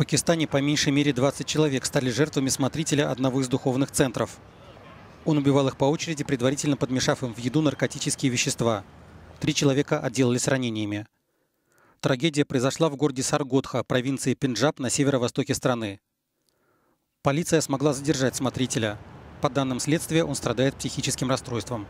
Пакистане по меньшей мере 20 человек стали жертвами смотрителя одного из духовных центров. Он убивал их по очереди, предварительно подмешав им в еду наркотические вещества. Три человека отделались ранениями. Трагедия произошла в городе Саргодха, провинции Пенджаб на северо-востоке страны. Полиция смогла задержать смотрителя. По данным следствия, он страдает психическим расстройством.